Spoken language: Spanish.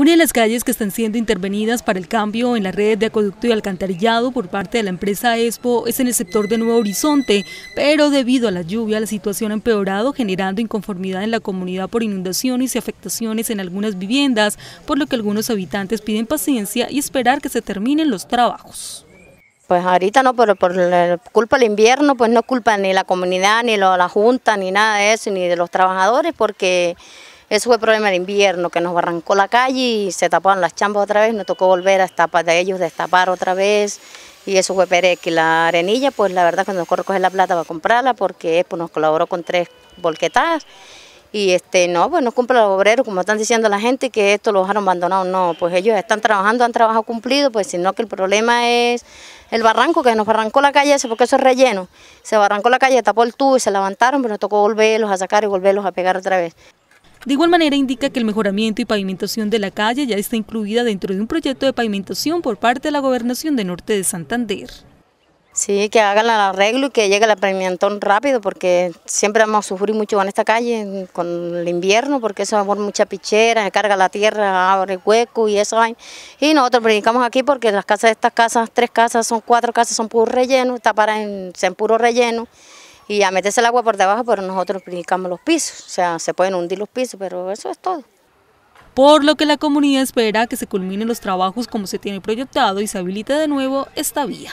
Una de las calles que están siendo intervenidas para el cambio en las redes de acueducto y alcantarillado por parte de la empresa Expo es en el sector de Nuevo Horizonte, pero debido a la lluvia la situación ha empeorado generando inconformidad en la comunidad por inundaciones y afectaciones en algunas viviendas, por lo que algunos habitantes piden paciencia y esperar que se terminen los trabajos. Pues ahorita no, pero por culpa del invierno, pues no culpa ni la comunidad, ni la junta, ni nada de eso, ni de los trabajadores, porque eso fue el problema del invierno, que nos barrancó la calle y se taparon las chambas otra vez, nos tocó volver a tapar de ellos, destapar otra vez. Y eso fue que La arenilla, pues la verdad que nos tocó coger la plata para comprarla porque pues, nos colaboró con tres volquetadas. Y este, no, pues no cumple los obreros, como están diciendo la gente, que esto lo dejaron abandonado. No, pues ellos están trabajando, han trabajado cumplido, pues sino que el problema es el barranco, que nos barrancó la calle, porque eso es relleno. Se barrancó la calle, tapó el tubo y se levantaron, pero nos tocó volverlos a sacar y volverlos a pegar otra vez. De igual manera indica que el mejoramiento y pavimentación de la calle ya está incluida dentro de un proyecto de pavimentación por parte de la Gobernación de Norte de Santander. Sí, que hagan el arreglo y que llegue el pavimentón rápido, porque siempre hemos sufrido mucho en esta calle, con el invierno, porque eso va por mucha pichera, se carga la tierra, abre hueco y eso hay. Y nosotros predicamos aquí porque las casas de estas casas, tres casas, son cuatro casas, son puro relleno, está para en, puro relleno y ya meterse el agua por debajo, pero nosotros brincamos los pisos, o sea, se pueden hundir los pisos, pero eso es todo. Por lo que la comunidad espera que se culminen los trabajos como se tiene proyectado y se habilite de nuevo esta vía.